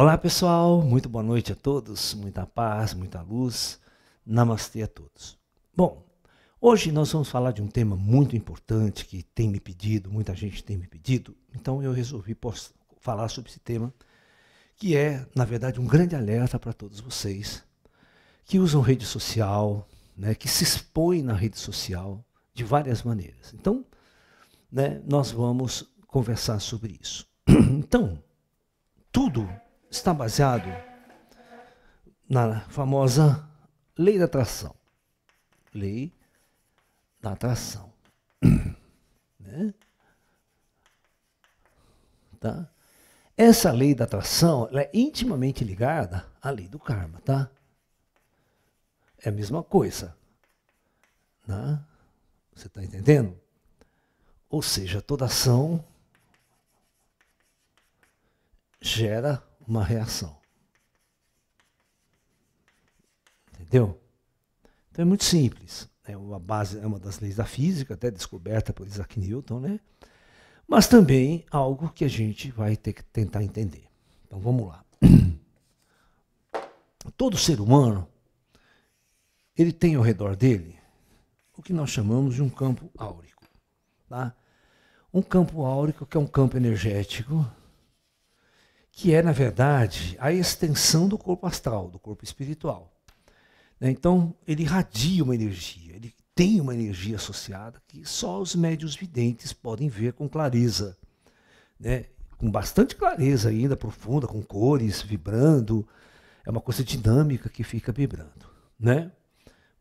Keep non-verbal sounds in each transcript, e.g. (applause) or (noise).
Olá pessoal, muito boa noite a todos, muita paz, muita luz, namastê a todos. Bom, hoje nós vamos falar de um tema muito importante que tem me pedido, muita gente tem me pedido, então eu resolvi falar sobre esse tema, que é, na verdade, um grande alerta para todos vocês que usam rede social, né, que se expõem na rede social de várias maneiras. Então, né, nós vamos conversar sobre isso. (clears throat) Então, tudo está baseado na famosa lei da atração. Lei da atração. (clears throat) né? Tá? Essa lei da atração é intimamente ligada à lei do karma, tá? É a mesma coisa. Né? Você está entendendo? Ou seja, toda ação gera uma reação. Entendeu? Então é muito simples. É uma base, é uma das leis da física, até descoberta por Isaac Newton, né? Mas também algo que a gente vai ter que tentar entender. Então vamos lá. (clears throat) Todo ser humano ele tem ao redor dele o que nós chamamos de um campo áurico, tá? Um campo áurico que é um campo energético que é, na verdade, a extensão do corpo astral, do corpo espiritual. Né? Então, ele irradia uma energia, ele tem uma energia associada que só os médios videntes podem ver com clareza, né? com bastante clareza ainda, profunda, com cores, vibrando. É uma coisa dinâmica que fica vibrando. Né?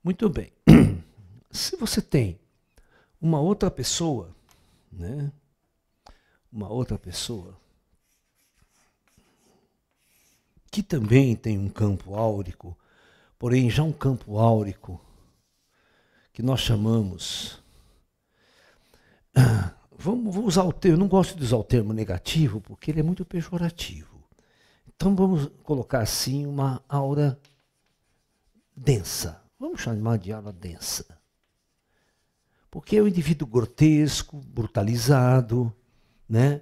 Muito bem. (clears throat) Se você tem uma outra pessoa, né? uma outra pessoa que também tem um campo áurico, porém já um campo áurico que nós chamamos. (clears throat) Vamos, usar o termo, não gosto de usar o termo negativo, porque ele é muito pejorativo. Então vamos colocar assim uma aura densa. Vamos chamar de aura densa. Porque é um indivíduo grotesco, brutalizado, né?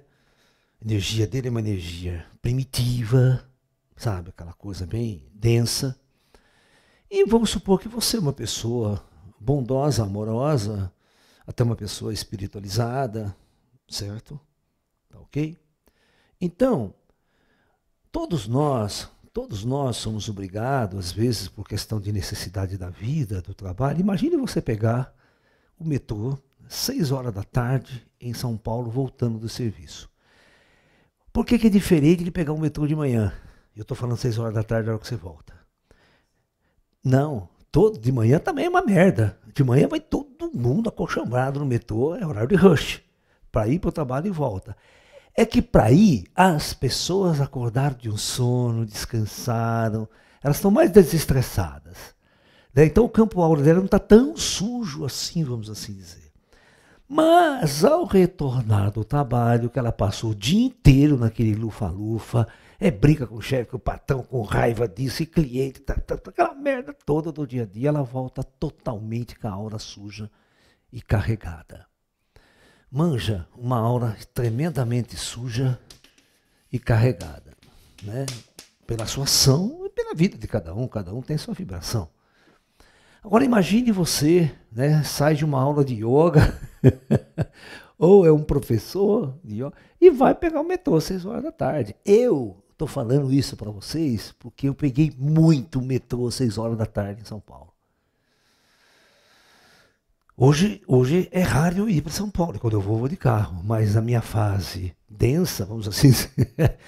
A energia dele é uma energia primitiva, sabe? Aquela coisa bem densa. E vamos supor que você é uma pessoa bondosa, amorosa, até uma pessoa espiritualizada, certo? Tá ok? Então, todos nós, todos nós somos obrigados, às vezes por questão de necessidade da vida, do trabalho. Imagine você pegar o metrô, seis horas da tarde, em São Paulo, voltando do serviço. Por que, que é diferente de pegar o metrô de manhã? Eu estou falando seis horas da tarde, é hora que você volta. Não, todo, de manhã também é uma merda. De manhã vai todo mundo acolchambrado no metrô, é horário de rush. Para ir para o trabalho e volta. É que para ir, as pessoas acordaram de um sono, descansaram, elas estão mais desestressadas. Né? Então o campo áureo dela não está tão sujo assim, vamos assim dizer. Mas ao retornar do trabalho, que ela passou o dia inteiro naquele lufa-lufa, é briga com o chefe, com o patrão, com raiva disso, e cliente, tá, tá, tá, aquela merda toda do dia a dia, ela volta totalmente com a aura suja e carregada. Manja uma aura tremendamente suja e carregada, né? pela sua ação e pela vida de cada um, cada um tem sua vibração. Agora imagine você, né, sai de uma aula de yoga, (laughs) ou é um professor de yoga, e vai pegar o metrô às 6 horas da tarde. Eu Estou falando isso para vocês porque eu peguei muito metrô às 6 horas da tarde em São Paulo. Hoje, hoje é raro eu ir para São Paulo, quando eu vou, eu vou de carro, mas na minha fase densa, vamos assim dizer,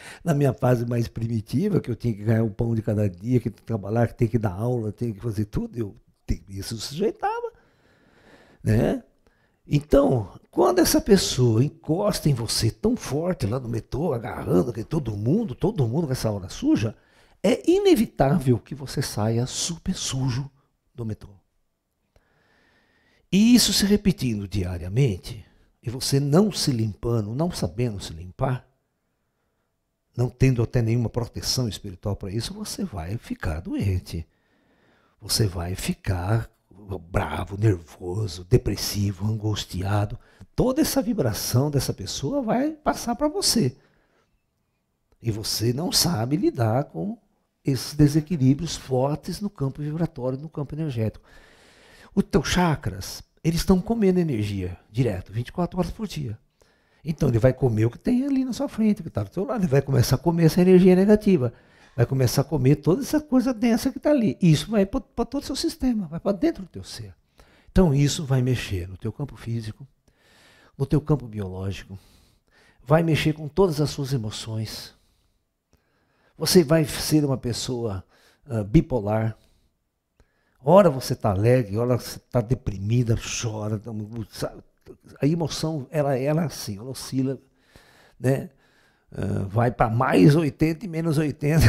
(laughs) na minha fase mais primitiva, que eu tinha que ganhar o um pão de cada dia, que que trabalhar, que tem que dar aula, tem que fazer tudo, eu isso sujeitava. Né? Então, quando essa pessoa encosta em você tão forte lá no metrô, agarrando que todo mundo, todo mundo com essa hora suja, é inevitável que você saia super sujo do metrô. E isso se repetindo diariamente, e você não se limpando, não sabendo se limpar, não tendo até nenhuma proteção espiritual para isso, você vai ficar doente. Você vai ficar bravo, nervoso, depressivo, angustiado, toda essa vibração dessa pessoa vai passar para você. E você não sabe lidar com esses desequilíbrios fortes no campo vibratório, no campo energético. Os teus chakras, eles estão comendo energia direto, 24 horas por dia. Então ele vai comer o que tem ali na sua frente, o que está do seu lado, ele vai começar a comer essa energia negativa vai começar a comer toda essa coisa densa que está ali. E isso vai para todo o seu sistema, vai para dentro do teu ser. Então isso vai mexer no teu campo físico, no teu campo biológico, vai mexer com todas as suas emoções. Você vai ser uma pessoa uh, bipolar. Ora você está alegre, ora você está deprimida, chora. Então, sabe? A emoção, ela, ela assim, ela oscila. Né? Ah, vai para mais 80 e menos 80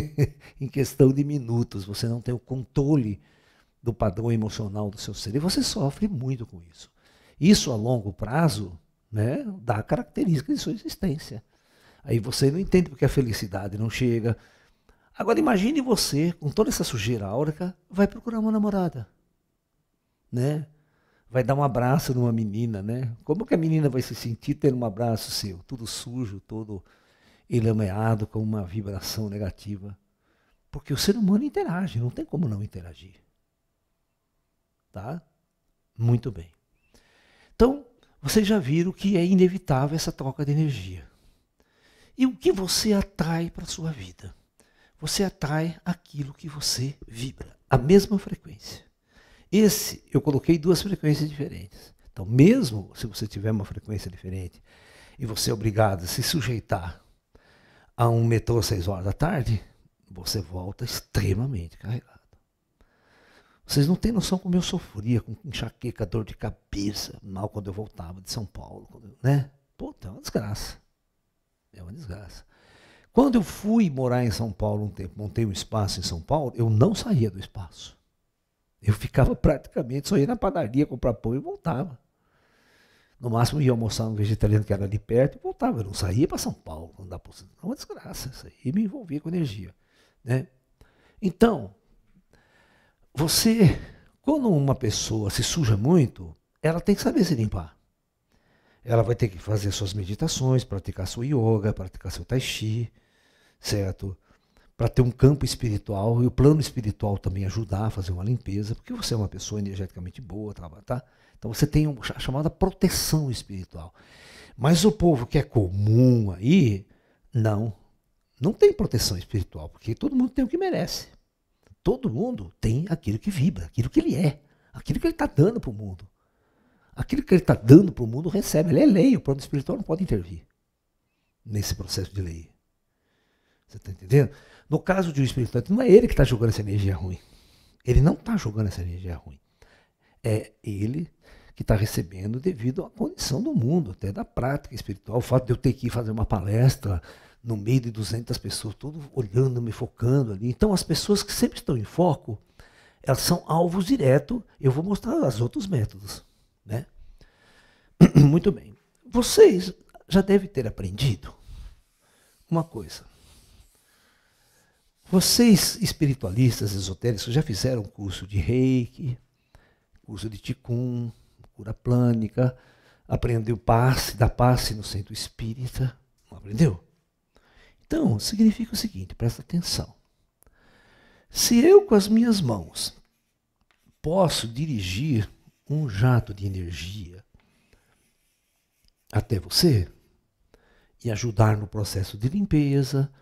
(laughs) em questão de minutos. Você não tem o controle do padrão emocional do seu ser e você sofre muito com isso. Isso a longo prazo né, dá característica de sua existência. Aí você não entende porque a felicidade não chega. Agora imagine você, com toda essa sujeira áurica, vai procurar uma namorada. Né? vai dar um abraço numa menina, né? Como que a menina vai se sentir tendo um abraço seu? Tudo sujo, todo enlameado, com uma vibração negativa. Porque o ser humano interage, não tem como não interagir. Tá? Muito bem. Então, vocês já viram que é inevitável essa troca de energia. E o que você atrai para a sua vida? Você atrai aquilo que você vibra, a mesma frequência. Esse eu coloquei duas frequências diferentes. Então, mesmo se você tiver uma frequência diferente e você é obrigado a se sujeitar a um metrô às 6 horas da tarde, você volta extremamente carregado. Vocês não têm noção como eu sofria com enxaqueca, dor de cabeça, mal quando eu voltava de São Paulo, né? Puta, é uma desgraça. É uma desgraça. Quando eu fui morar em São Paulo um tempo, montei um espaço em São Paulo, eu não saía do espaço. Eu ficava praticamente, só ia na padaria comprar pão e voltava. No máximo ia almoçar no vegetariano que era ali perto e voltava. Eu não saía para São Paulo, não dá para. É uma desgraça isso aí. E me envolvia com energia. Né? Então, você, quando uma pessoa se suja muito, ela tem que saber se limpar. Ela vai ter que fazer suas meditações, praticar seu yoga, praticar seu tai chi, certo? para ter um campo espiritual e o plano espiritual também ajudar a fazer uma limpeza, porque você é uma pessoa energeticamente boa, tá? tá, tá. Então você tem a chamada proteção espiritual. Mas o povo que é comum aí, não, não tem proteção espiritual, porque todo mundo tem o que merece. Todo mundo tem aquilo que vibra, aquilo que ele é, aquilo que ele está dando para o mundo. Aquilo que ele está dando para o mundo recebe, ele é lei, o plano espiritual não pode intervir nesse processo de lei. Você está entendendo? No caso de um Espírito Santo, não é ele que está jogando essa energia ruim. Ele não está jogando essa energia ruim. É ele que está recebendo devido à condição do mundo, até da prática espiritual. O fato de eu ter que ir fazer uma palestra no meio de 200 pessoas, todo olhando, me focando ali. Então, as pessoas que sempre estão em foco, elas são alvos direto. Eu vou mostrar os outros métodos. Né? (clears throat) Muito bem. Vocês já devem ter aprendido uma coisa. Vocês espiritualistas esotéricos já fizeram curso de Reiki, curso de Ticum, cura plânica, aprendeu passe, da passe no centro espírita, não aprendeu? Então, significa o seguinte, presta atenção. Se eu com as minhas mãos posso dirigir um jato de energia até você e ajudar no processo de limpeza,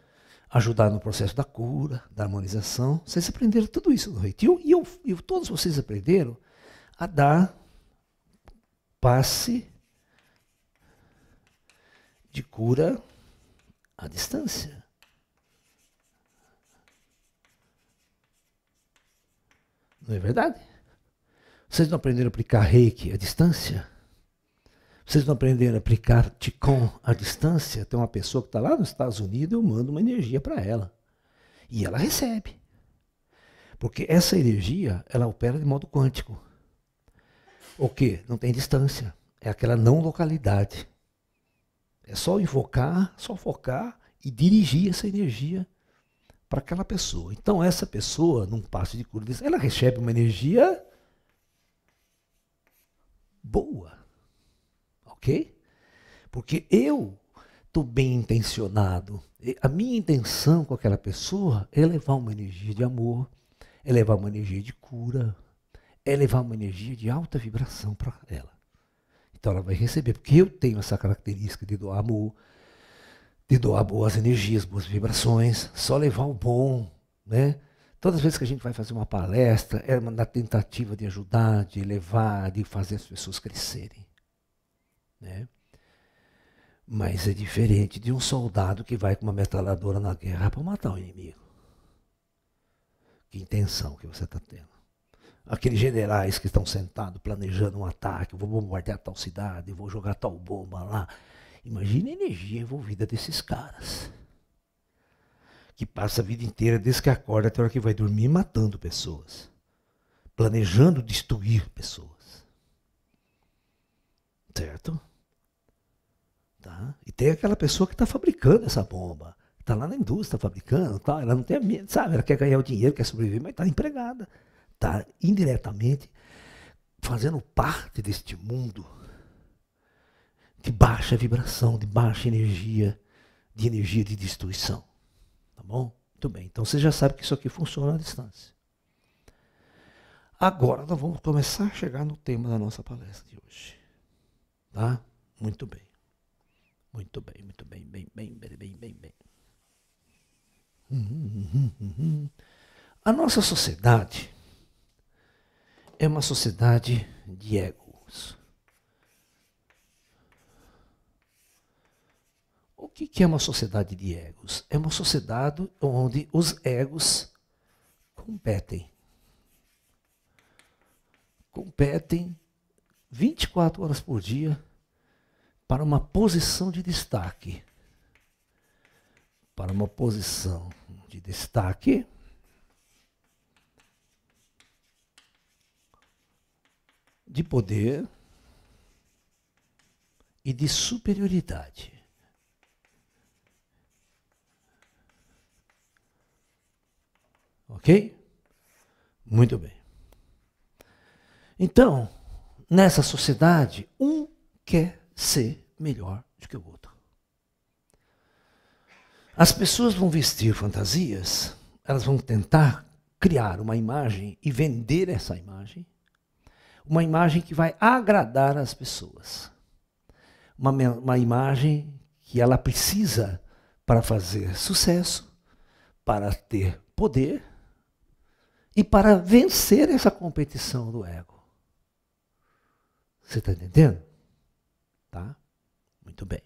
ajudar no processo da cura, da harmonização. Vocês aprenderam tudo isso no retiro e, eu, e todos vocês aprenderam a dar passe de cura à distância. Não é verdade? Vocês não aprenderam a aplicar reiki à distância? Vocês não aprenderam a aplicar Ticom à distância? Tem uma pessoa que está lá nos Estados Unidos, eu mando uma energia para ela. E ela recebe. Porque essa energia, ela opera de modo quântico. O que? Não tem distância. É aquela não localidade. É só invocar, só focar e dirigir essa energia para aquela pessoa. Então, essa pessoa, num passo de cura, ela recebe uma energia boa ok? Porque eu estou bem intencionado. A minha intenção com aquela pessoa é levar uma energia de amor, é levar uma energia de cura, é levar uma energia de alta vibração para ela. Então ela vai receber, porque eu tenho essa característica de doar amor, de doar boas energias, boas vibrações, só levar o bom, né? Todas as vezes que a gente vai fazer uma palestra, é na tentativa de ajudar, de elevar, de fazer as pessoas crescerem. Né? Mas é diferente de um soldado que vai com uma metralhadora na guerra para matar o inimigo. Que intenção que você está tendo. Aqueles generais que estão sentados planejando um ataque, vou bombardear tal cidade, vou jogar tal bomba lá. Imagina a energia envolvida desses caras. Que passa a vida inteira desde que acorda até a hora que vai dormir matando pessoas. Planejando destruir pessoas. Certo? Tá? E tem aquela pessoa que está fabricando essa bomba. Está lá na indústria fabricando, tá? ela não tem medo, sabe? Ela quer ganhar o dinheiro, quer sobreviver, mas está empregada. Está indiretamente fazendo parte deste mundo de baixa vibração, de baixa energia, de energia de destruição. Tá bom? Muito bem. Então você já sabe que isso aqui funciona à distância. Agora nós vamos começar a chegar no tema da nossa palestra de hoje. Tá? Muito bem. Muito bem, muito bem, bem, bem, bem, bem, bem, bem. A nossa sociedade é uma sociedade de egos. O que, que é uma sociedade de egos? É uma sociedade onde os egos competem. Competem 24 horas por dia para uma posição de destaque. Para uma posição de destaque. De poder e de superioridade. Ok? Muito bem. Então, nessa sociedade, um quer ser melhor do que o outro. As pessoas vão vestir fantasias, elas vão tentar criar uma imagem e vender essa imagem, uma imagem que vai agradar as pessoas, uma, uma imagem que ela precisa para fazer sucesso, para ter poder e para vencer essa competição do ego. Você está entendendo? tá? Muito bem.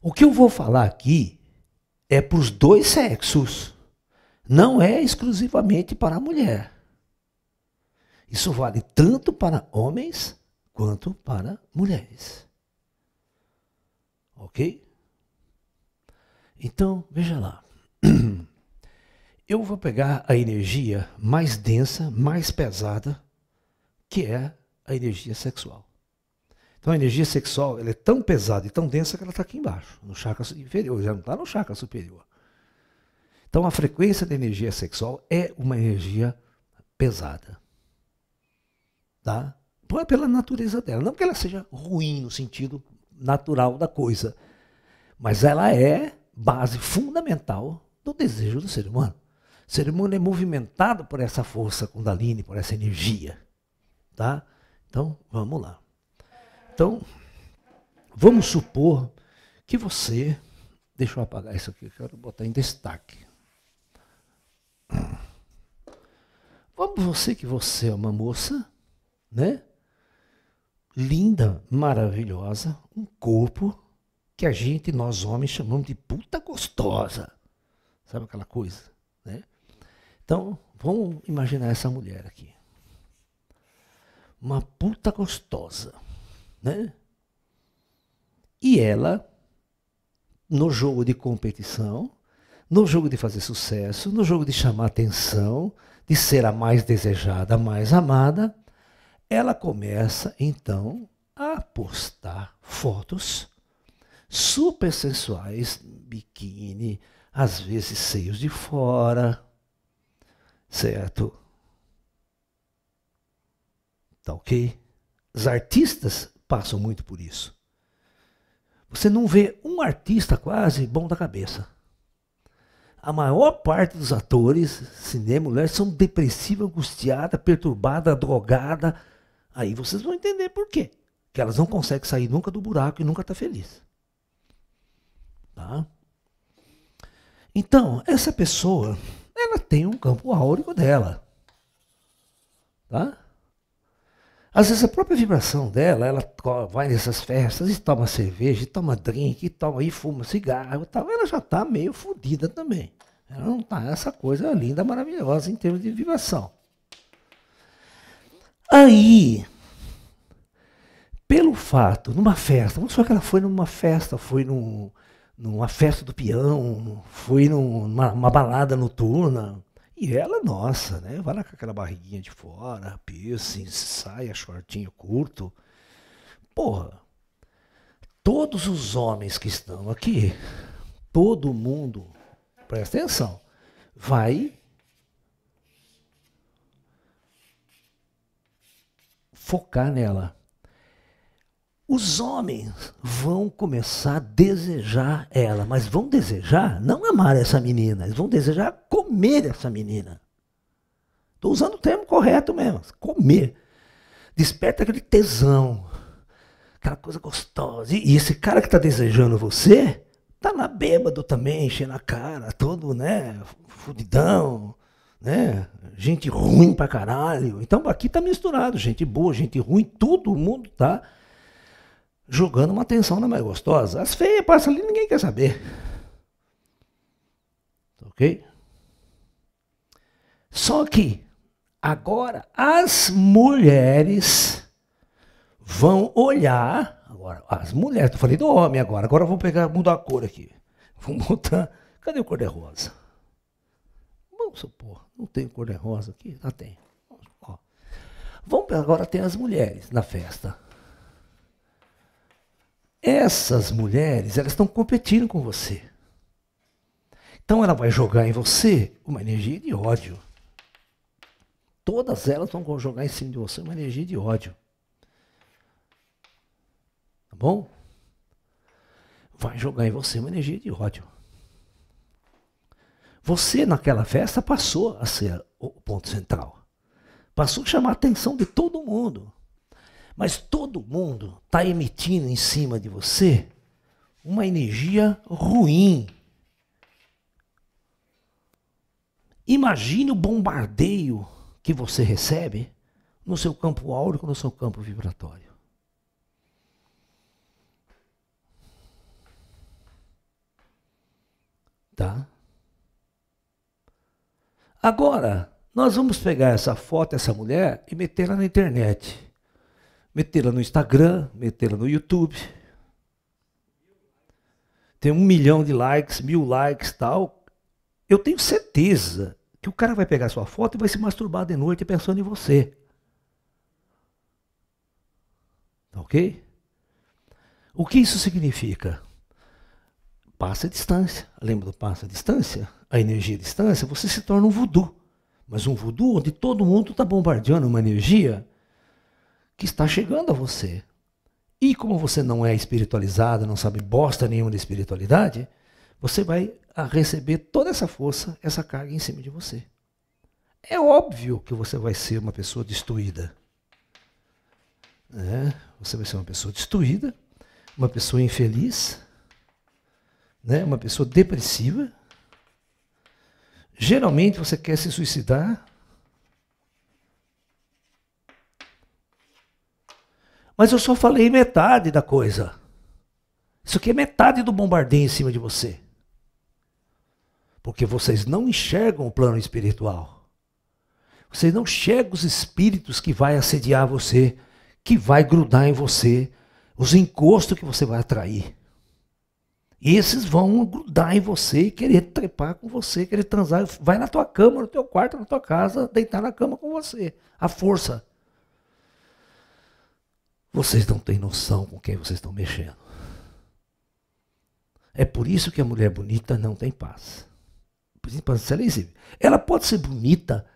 O que eu vou falar aqui é para os dois sexos, não é exclusivamente para a mulher. Isso vale tanto para homens quanto para mulheres. Ok? Então, veja lá. (clears throat) Eu vou pegar a energia mais densa, mais pesada, que é a energia sexual. Então a energia sexual ela é tão pesada e tão densa que ela está aqui embaixo, no chakra inferior, já não está no chakra superior. Então a frequência da energia sexual é uma energia pesada. Tá? Então, é pela natureza dela. Não que ela seja ruim no sentido natural da coisa, mas ela é base fundamental do desejo do ser humano. O ser humano é movimentado por essa força Kundalini, por essa energia. Tá? Então, vamos lá. Então, vamos supor que você. Deixa eu apagar isso aqui, eu quero botar em destaque. Vamos você que você é uma moça, né? Linda, maravilhosa, um corpo que a gente, nós homens, chamamos de puta gostosa. Sabe aquela coisa, né? Então, vamos imaginar essa mulher aqui. Uma puta gostosa. Né? E ela, no jogo de competição, no jogo de fazer sucesso, no jogo de chamar atenção, de ser a mais desejada, a mais amada, ela começa então a postar fotos super sensuais, biquíni, às vezes seios de fora, certo? Tá ok? As artistas passam muito por isso. Você não vê um artista quase bom da cabeça. A maior parte dos atores, cinema mulheres mulher, são depressiva, angustiada, perturbada, drogada. Aí vocês vão entender por quê. Que elas não conseguem sair nunca do buraco e nunca tá feliz. Tá? Então, essa pessoa, ela tem um campo áurico dela. Tá? Às vezes a própria vibração dela, ela vai nessas festas e toma cerveja, e toma drink, e toma e fuma cigarro, tal. ela já está meio fodida também. Ela não está essa coisa é linda, maravilhosa em termos de vibração. Aí, pelo fato, numa festa, não só que ela foi numa festa, foi num, numa festa do peão, foi numa, numa balada noturna, e ela, nossa, né? Vai lá com aquela barriguinha de fora, piercing, saia, shortinho curto. Porra, todos os homens que estão aqui, todo mundo, presta atenção, vai focar nela os homens vão começar a desejar ela, mas vão desejar não amar essa menina, eles vão desejar comer essa menina. Estou usando o termo correto mesmo, comer. Desperta aquele tesão, aquela coisa gostosa. E, e esse cara que está desejando você, tá lá bêbado também, enchendo a cara, todo, né, fudidão, né, gente ruim pra caralho. Então aqui tá misturado, gente boa, gente ruim, todo mundo tá jogando uma atenção na né, mais gostosa. As feias passam ali, ninguém quer saber. Ok? Só que agora as mulheres vão olhar. Agora, as mulheres, eu falei do homem agora, agora eu vou pegar, mudar a cor aqui. Vou botar. Cadê o cor-de-rosa? Vamos supor, não tem cor-de-rosa aqui? Ah, tem. Ó. Vamos, agora tem as mulheres na festa. Essas mulheres, elas estão competindo com você. Então ela vai jogar em você uma energia de ódio. Todas elas vão jogar em cima de você uma energia de ódio. Tá bom? Vai jogar em você uma energia de ódio. Você, naquela festa, passou a ser o ponto central. Passou a chamar a atenção de todo mundo. Mas todo mundo está emitindo em cima de você uma energia ruim. Imagine o bombardeio que você recebe no seu campo áurico, no seu campo vibratório. Tá? Agora, nós vamos pegar essa foto, essa mulher, e meter ela na internet metê-la no Instagram, metê-la no YouTube. Tem um milhão de likes, mil likes tal. Eu tenho certeza que o cara vai pegar sua foto e vai se masturbar de noite pensando em você. Tá ok? O que isso significa? Passa a distância. Lembra do passa a distância? A energia a distância, você se torna um voodoo. Mas um voodoo onde todo mundo está bombardeando uma energia que está chegando a você. E como você não é espiritualizado, não sabe bosta nenhuma de espiritualidade, você vai ah, receber toda essa força, essa carga em cima de você. É óbvio que você vai ser uma pessoa destruída. É, você vai ser uma pessoa destruída, uma pessoa infeliz, né? uma pessoa depressiva. Geralmente você quer se suicidar Mas eu só falei metade da coisa. Isso aqui é metade do bombardeio em cima de você. Porque vocês não enxergam o plano espiritual. Vocês não enxergam os espíritos que vai assediar você, que vai grudar em você, os encostos que você vai atrair. E esses vão grudar em você e querer trepar com você, querer transar. Vai na tua cama, no teu quarto, na tua casa, deitar na cama com você. A força. Vocês não têm noção com quem vocês estão mexendo. É por isso que a mulher bonita não tem paz. Principalmente se ela é Ela pode ser bonita,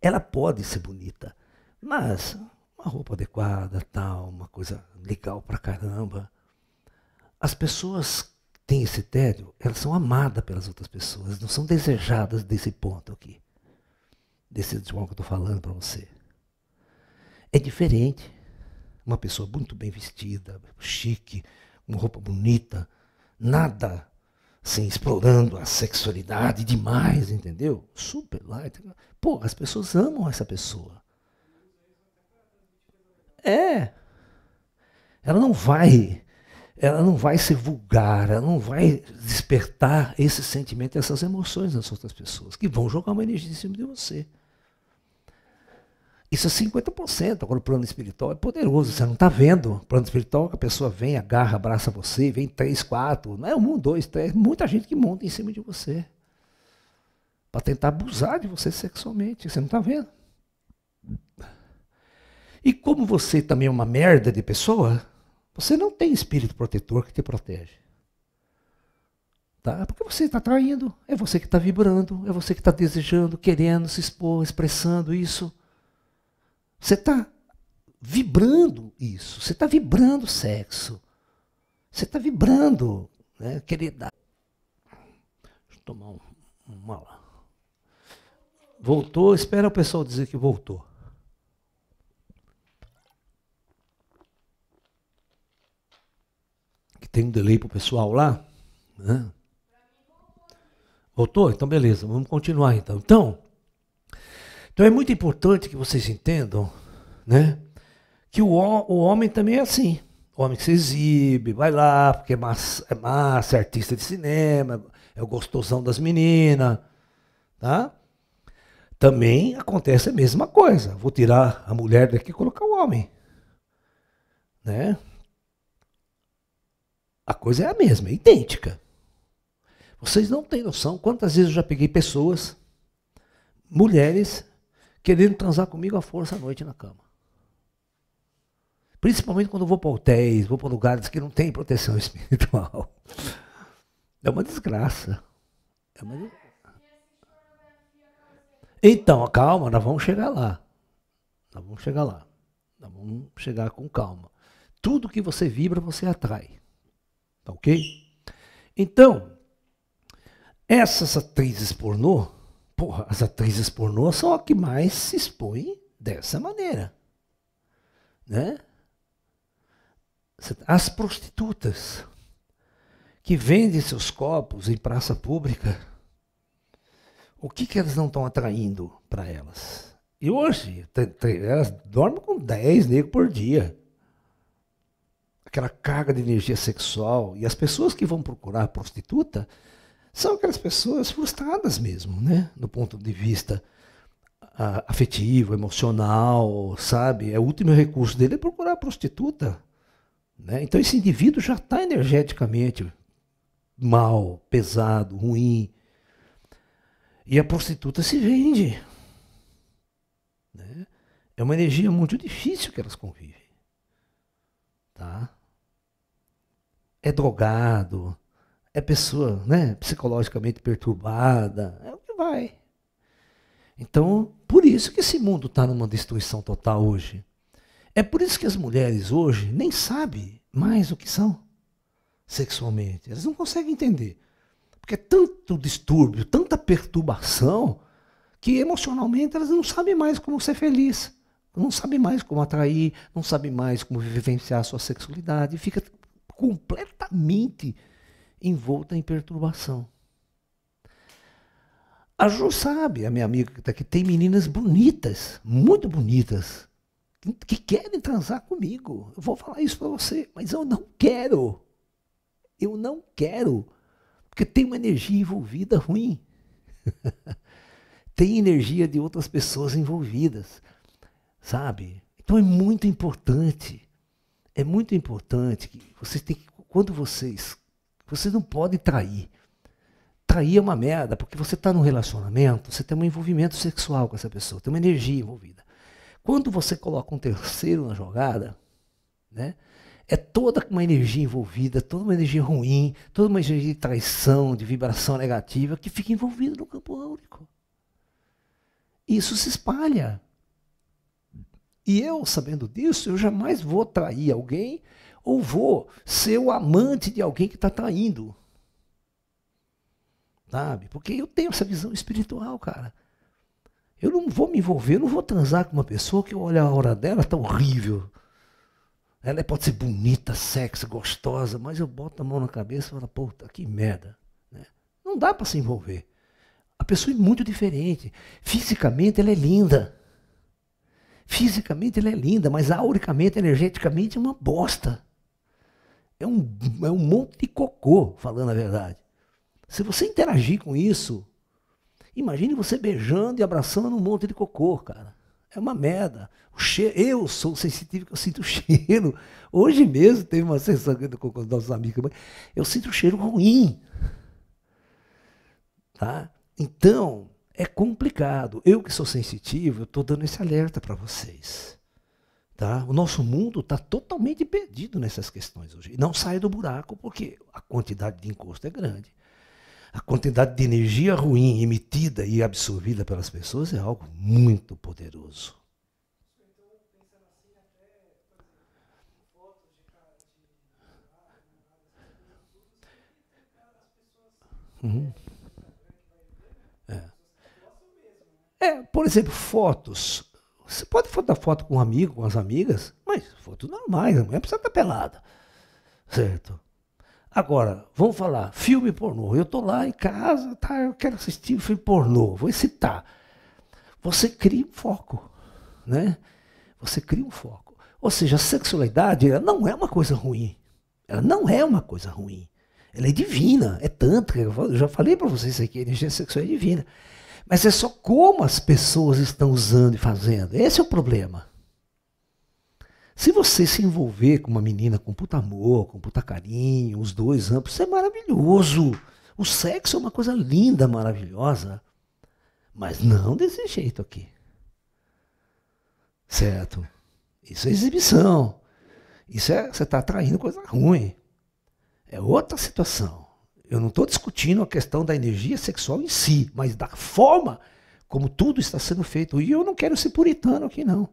ela pode ser bonita, mas uma roupa adequada, tal, uma coisa legal pra caramba. As pessoas que têm esse tédio, elas são amadas pelas outras pessoas, não são desejadas desse ponto aqui. Desse desvão que eu estou falando para você. É diferente uma pessoa muito bem vestida, chique, com roupa bonita, nada assim, explorando a sexualidade demais, entendeu? Super light. Pô, as pessoas amam essa pessoa. É. Ela não vai, ela não vai ser vulgar, ela não vai despertar esse sentimento, essas emoções nas outras pessoas, que vão jogar uma energia em cima de você. Isso é 50%. Agora, o plano espiritual é poderoso. Você não está vendo. O plano espiritual, que a pessoa vem, agarra, abraça você, vem três, quatro. Não é um, dois, três. Muita gente que monta em cima de você. Para tentar abusar de você sexualmente. Você não está vendo. E como você também é uma merda de pessoa, você não tem espírito protetor que te protege. Tá? É porque você está traindo. É você que está vibrando. É você que está desejando, querendo se expor, expressando isso. Você está vibrando isso, você está vibrando sexo, você está vibrando, né, querida. Deixa eu tomar um, uma lá. Voltou, espera o pessoal dizer que voltou. Que tem um delay para o pessoal lá. Né? Voltou? Então beleza, vamos continuar então. Então, então é muito importante que vocês entendam, né? Que o, o homem também é assim. O homem que se exibe, vai lá, porque é massa, é massa, é artista de cinema, é o gostosão das meninas, tá? Também acontece a mesma coisa. Vou tirar a mulher daqui e colocar o homem, né? A coisa é a mesma, é idêntica. Vocês não têm noção quantas vezes eu já peguei pessoas, mulheres, querendo transar comigo à força à noite na cama. Principalmente quando eu vou para hotéis, vou para lugares que não tem proteção (laughs) espiritual. É uma desgraça. É uma desgraça. Então, calma, nós vamos chegar lá. Nós vamos chegar lá. Nós vamos chegar com calma. Tudo que você vibra, você atrai. Tá ok? Então, essas atrizes pornô, Porra, as atrizes pornô são as que mais se expõem dessa maneira. Né? Tá, as prostitutas que vendem seus copos em praça pública, o que, que elas não estão atraindo para elas? E hoje, elas dormem com 10 negros por dia. Aquela carga de energia sexual. E as pessoas que vão procurar prostituta são aquelas pessoas frustradas mesmo, né? Do ponto de vista ah, afetivo, emocional, sabe? É o último recurso dele é procurar a prostituta. Né? Então esse indivíduo já está energeticamente mal, pesado, ruim. E a prostituta se vende. Né? É uma energia muito difícil que elas convivem. Tá? É drogado, é pessoa né, psicologicamente perturbada, é o que vai. Então, por isso que esse mundo está numa destruição total hoje. É por isso que as mulheres hoje nem sabem mais o que são sexualmente. Elas não conseguem entender. Porque é tanto distúrbio, tanta perturbação, que emocionalmente elas não sabem mais como ser feliz. Não sabem mais como atrair, não sabem mais como vivenciar a sua sexualidade. Fica completamente envolta em perturbação. A Ju sabe, a minha amiga que está aqui, tem meninas bonitas, muito bonitas, que querem transar comigo. Eu vou falar isso para você, mas eu não quero. Eu não quero, porque tem uma energia envolvida ruim. (laughs) tem energia de outras pessoas envolvidas, sabe? Então é muito importante, é muito importante que vocês têm que, quando vocês você não pode trair. Trair é uma merda, porque você está num relacionamento, você tem um envolvimento sexual com essa pessoa, tem uma energia envolvida. Quando você coloca um terceiro na jogada, né? É toda uma energia envolvida, toda uma energia ruim, toda uma energia de traição, de vibração negativa que fica envolvida no campo áurico. Isso se espalha. E eu, sabendo disso, eu jamais vou trair alguém ou vou ser o amante de alguém que está traindo. Tá Sabe? Porque eu tenho essa visão espiritual, cara. Eu não vou me envolver, eu não vou transar com uma pessoa que eu olho a hora dela, tá horrível. Ela pode ser bonita, sexy, gostosa, mas eu boto a mão na cabeça e falo, puta, que merda. Né? Não dá para se envolver. A pessoa é muito diferente. Fisicamente ela é linda. Fisicamente ela é linda, mas auricamente, energeticamente é uma bosta é um, é um monte de cocô, falando a verdade. Se você interagir com isso, imagine você beijando e abraçando um monte de cocô, cara. É uma merda. Cheiro, eu sou sensitivo que eu sinto o cheiro. Hoje mesmo teve uma sessão com, cocô os nossos amigos. Eu sinto o cheiro ruim. Tá? Então, é complicado. Eu que sou sensitivo, eu estou dando esse alerta para vocês. Tá? O nosso mundo está totalmente perdido nessas questões hoje. Não sai do buraco porque a quantidade de encosto é grande. A quantidade de energia ruim emitida e absorvida pelas pessoas é algo muito poderoso. Uhum. É. é, por exemplo, fotos você pode dar foto com um amigo, com as amigas, mas foto normais, a mulher precisa estar tá pelada. Certo? Agora, vamos falar, filme pornô. Eu estou lá em casa, tá, eu quero assistir filme pornô, vou excitar. Você cria um foco, né? Você cria um foco. Ou seja, a sexualidade ela não é uma coisa ruim. Ela não é uma coisa ruim. Ela é divina, é tanto, Eu já falei para vocês aqui, a energia sexual é divina. Mas é só como as pessoas estão usando e fazendo. Esse é o problema. Se você se envolver com uma menina com puta amor, com puta carinho, os dois amplos, isso é maravilhoso. O sexo é uma coisa linda, maravilhosa. Mas não desse jeito aqui. Certo? Isso é exibição. Isso é você está atraindo coisa ruim. É outra situação. Eu não estou discutindo a questão da energia sexual em si, mas da forma como tudo está sendo feito. E eu não quero ser puritano aqui, não.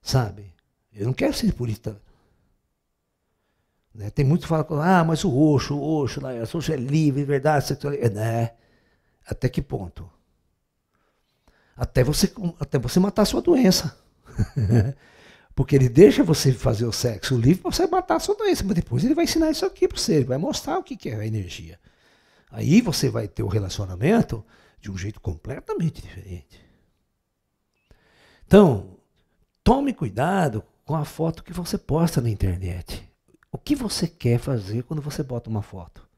Sabe? Eu não quero ser puritano. Né? Tem muito que fala, ah, mas o Oxo, o Oxo, né? o Oxo é livre, verdade, sexualidade. É, né? Até que ponto? Até você, até você matar a sua doença. (laughs) Porque ele deixa você fazer o sexo livre para você matar a sua doença, mas depois ele vai ensinar isso aqui para você, ele vai mostrar o que é a energia. Aí você vai ter o relacionamento de um jeito completamente diferente. Então, tome cuidado com a foto que você posta na internet. O que você quer fazer quando você bota uma foto?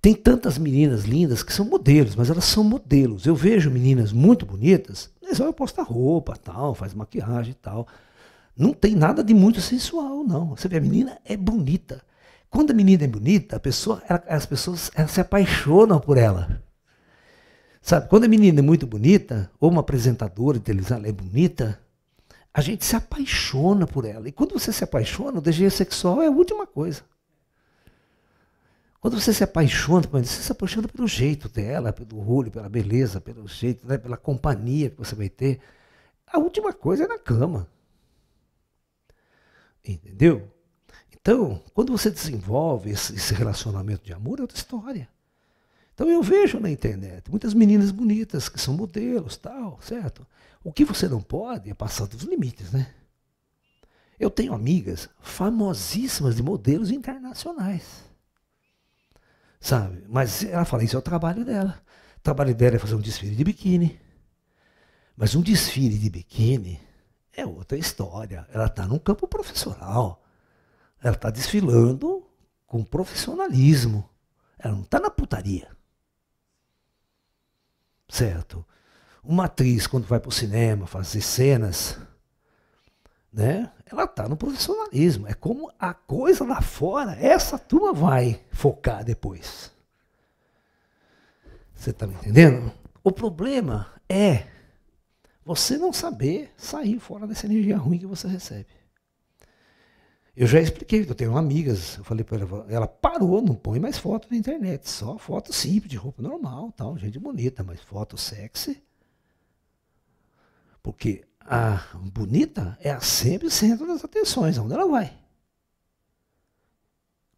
Tem tantas meninas lindas que são modelos, mas elas são modelos. Eu vejo meninas muito bonitas, mas só posta roupa, tal, faz maquiagem e tal não tem nada de muito sensual, não. Você vê, a menina é bonita. Quando a menina é bonita, a pessoa, ela, as pessoas se apaixonam por ela. Sabe, quando a menina é muito bonita, ou uma apresentadora de televisão é bonita, a gente se apaixona por ela. E quando você se apaixona, o desejo sexual é a última coisa. Quando você se apaixona, você se apaixona pelo jeito dela, pelo olho, pela beleza, pelo jeito, né, pela companhia que você vai ter. A última coisa é na cama. Entendeu? Então, quando você desenvolve esse, relacionamento de amor, é outra história. Então eu vejo na internet muitas meninas bonitas que são modelos, tal, certo? O que você não pode é passar dos limites, né? Eu tenho amigas famosíssimas de modelos internacionais. Sabe? Mas ela fala, isso é o trabalho dela. O trabalho dela é fazer um desfile de biquíni. Mas um desfile de biquíni é outra história. Ela está num campo profissional. Ela está desfilando com profissionalismo. Ela não está na putaria. Certo? Uma atriz, quando vai para o cinema fazer cenas, né? Ela está no profissionalismo. É como a coisa lá fora, essa turma vai focar depois. Você está me entendendo? O problema é você não saber sair fora dessa energia ruim que você recebe. Eu já expliquei, eu tenho amigas, eu falei para ela, ela parou, não põe mais foto na internet, só foto simples, de roupa normal, tal, gente bonita, mas foto sexy. Porque a bonita é a sempre centro das atenções, onde ela vai.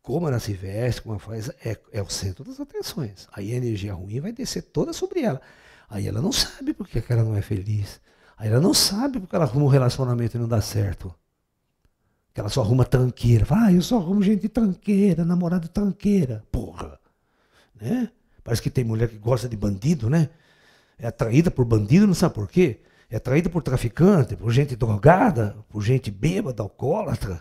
Como ela se veste, como ela faz, é, é o centro das atenções. Aí a energia ruim vai descer toda sobre ela. Aí ela não sabe porque que ela não é feliz. Aí ela não sabe porque ela arruma um relacionamento e não dá certo. Que ela só arruma tranqueira. Fala, ah, eu só arrumo gente tranqueira, namorado tranqueira. Porra. Né? Parece que tem mulher que gosta de bandido, né? É atraída por bandido, não sabe por quê. É atraída por traficante, por gente drogada, por gente bêbada, alcoólatra.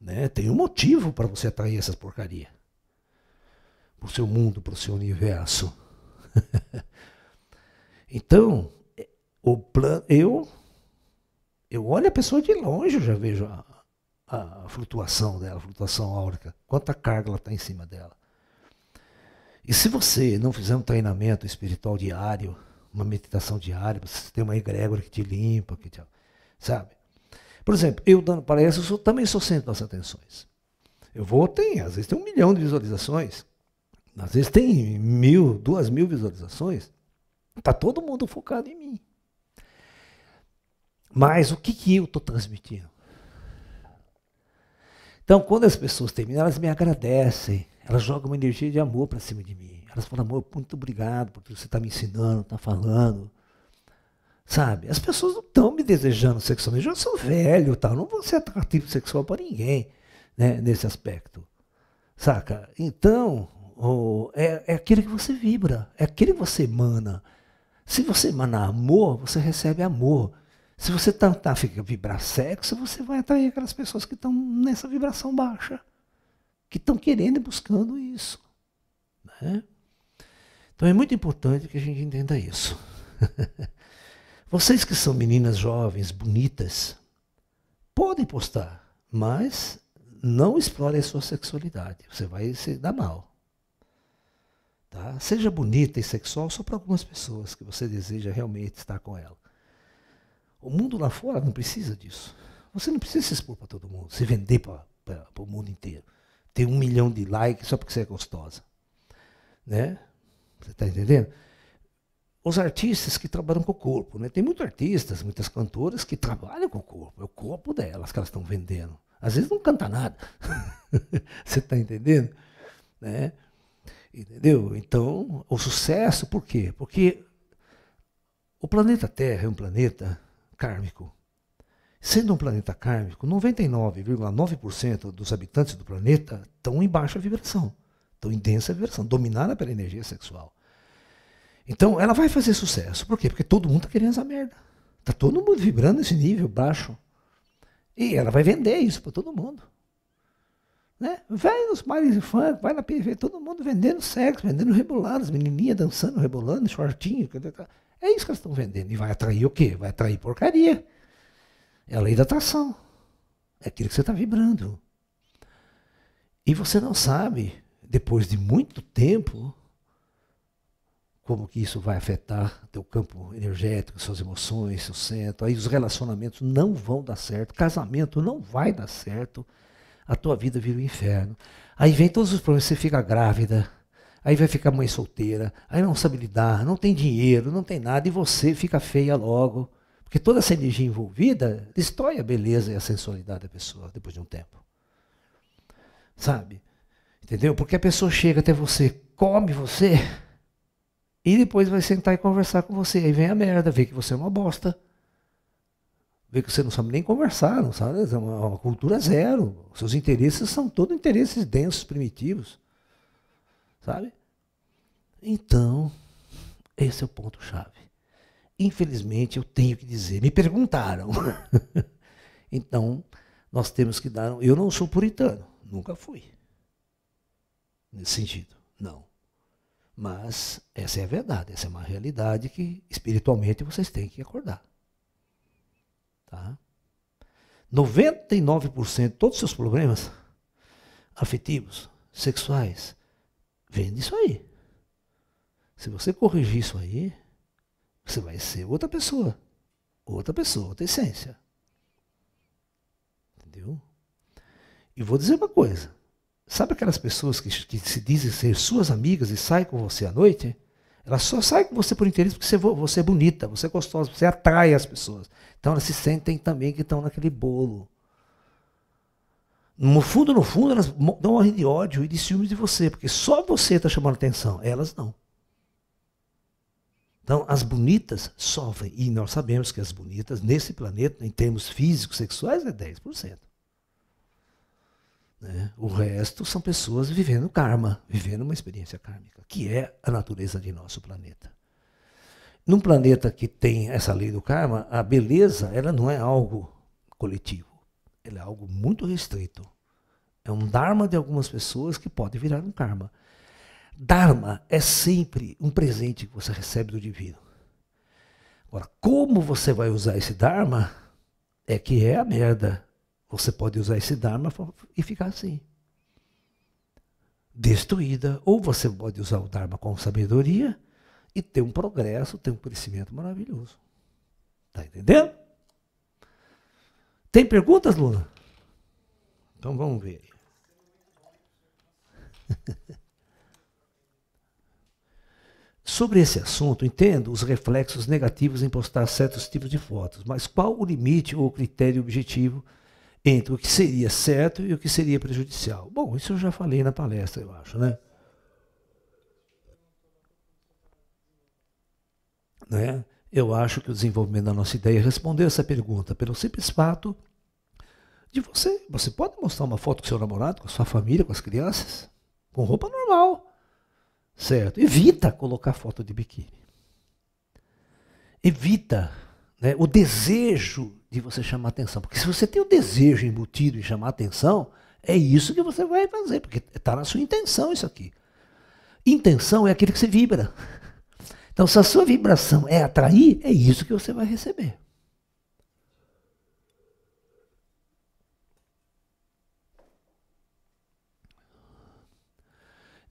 Né? Tem um motivo para você atrair essas porcarias. Para o seu mundo, para o seu universo. (laughs) então, o plano, eu eu olho a pessoa de longe, eu já vejo a, a flutuação dela, a flutuação áurica, quanta carga ela está em cima dela. E se você não fizer um treinamento espiritual diário, uma meditação diária, você tem uma egrégora que te limpa, que te, sabe? Por exemplo, eu dando palestra, eu sou, também sou centro das atenções. Eu vou, tem, às vezes tem um milhão de visualizações às vezes tem mil, duas mil visualizações, está todo mundo focado em mim. Mas o que, que eu estou transmitindo? Então, quando as pessoas terminam, elas me agradecem, elas jogam uma energia de amor para cima de mim. Elas falam, amor, muito obrigado por tudo que você está me ensinando, está falando. Sabe? As pessoas não estão me desejando sexualmente. Eu sou velho, Tá? não vou ser atrativo sexual para ninguém né, nesse aspecto. Saca? Então, é, é aquele que você vibra, é aquele que você emana. Se você emanar amor, você recebe amor. Se você tentar ficar, vibrar sexo, você vai atrair aquelas pessoas que estão nessa vibração baixa, que estão querendo e buscando isso. Né? Então é muito importante que a gente entenda isso. (laughs) Vocês que são meninas jovens, bonitas, podem postar, mas não explorem a sua sexualidade. Você vai se dar mal. Tá? Seja bonita e sexual só para algumas pessoas que você deseja realmente estar com ela. O mundo lá fora não precisa disso. Você não precisa se expor para todo mundo, se vender para o mundo inteiro. Ter um milhão de likes só porque você é gostosa. Né? Você está entendendo? Os artistas que trabalham com o corpo. Né? Tem muitos artistas, muitas cantoras que trabalham com o corpo. É o corpo delas que elas estão vendendo. Às vezes não canta nada. (laughs) você está entendendo? Né? Entendeu? Então, o sucesso, por quê? Porque o planeta Terra é um planeta kármico. Sendo um planeta kármico, 99,9% dos habitantes do planeta estão em baixa vibração, estão em densa vibração, dominada pela energia sexual. Então, ela vai fazer sucesso. Por quê? Porque todo mundo está querendo essa merda. Está todo mundo vibrando nesse nível baixo. E ela vai vender isso para todo mundo. Né? Vai nos bailes de funk, vai na PV, todo mundo vendendo sexo, vendendo rebolado, as menininhas dançando, rebolando, shortinho. Tá, tá. É isso que elas estão vendendo. E vai atrair o quê? Vai atrair porcaria. É a lei da atração. É aquilo que você está vibrando. E você não sabe, depois de muito tempo, como que isso vai afetar teu campo energético, suas emoções, seu centro. Aí os relacionamentos não vão dar certo, casamento não vai dar certo a tua vida vira um inferno. Aí vem todos os problemas, você fica grávida, aí vai ficar mãe solteira, aí não sabe lidar, não tem dinheiro, não tem nada, e você fica feia logo. Porque toda essa energia envolvida destrói a beleza e a sensualidade da pessoa depois de um tempo. Sabe? Entendeu? Porque a pessoa chega até você, come você, e depois vai sentar e conversar com você. Aí vem a merda, vê que você é uma bosta vê que você não sabe nem conversar, não sabe, é uma, é uma cultura zero. Seus interesses são todos interesses densos, primitivos. Sabe? Então, esse é o ponto-chave. Infelizmente, eu tenho que dizer, me perguntaram. (laughs) então, nós temos que dar. Eu não sou puritano, nunca fui. Nesse sentido, não. Mas essa é a verdade, essa é uma realidade que espiritualmente vocês têm que acordar. Tá? 99% de todos os seus problemas afetivos, sexuais, vem disso aí. Se você corrigir isso aí, você vai ser outra pessoa. Outra pessoa, outra essência. Entendeu? E vou dizer uma coisa. Sabe aquelas pessoas que, que se dizem ser suas amigas e saem com você à noite? Ela só sai com você por interesse porque você, você é bonita, você é gostosa, você atrai as pessoas. Então elas se sentem também que estão naquele bolo. No fundo, no fundo, elas dão uma de ódio e de ciúmes de você, porque só você está chamando atenção, elas não. Então, as bonitas sofrem, e nós sabemos que as bonitas, nesse planeta, em termos físicos, sexuais, é 10%. Né? O resto são pessoas vivendo karma, vivendo uma experiência kármica, que é a natureza de nosso planeta. Num planeta que tem essa lei do karma, a beleza ela não é algo coletivo, ela é algo muito restrito. É um dharma de algumas pessoas que pode virar um karma. Dharma é sempre um presente que você recebe do divino. Agora, como você vai usar esse dharma é que é a merda você pode usar esse Dharma e ficar assim. Destruída. Ou você pode usar o Dharma com sabedoria e ter um progresso, ter um crescimento maravilhoso. Tá entendendo? Tem perguntas, Luna? Então vamos ver. (laughs) Sobre esse assunto, entendo os reflexos negativos em postar certos tipos de fotos, mas qual o limite ou critério objetivo entre o que seria certo e o que seria prejudicial. Bom, isso eu já falei na palestra, eu acho, né? né? Eu acho que o desenvolvimento da nossa ideia é responder essa pergunta pelo simples fato de você. Você pode mostrar uma foto com seu namorado, com sua família, com as crianças, com roupa normal. Certo? Evita colocar foto de biquíni. Evita né, o desejo de você chamar atenção. Porque se você tem o desejo embutido em chamar atenção, é isso que você vai fazer, porque está na sua intenção isso aqui. Intenção é aquilo que você vibra. Então, se a sua vibração é atrair, é isso que você vai receber.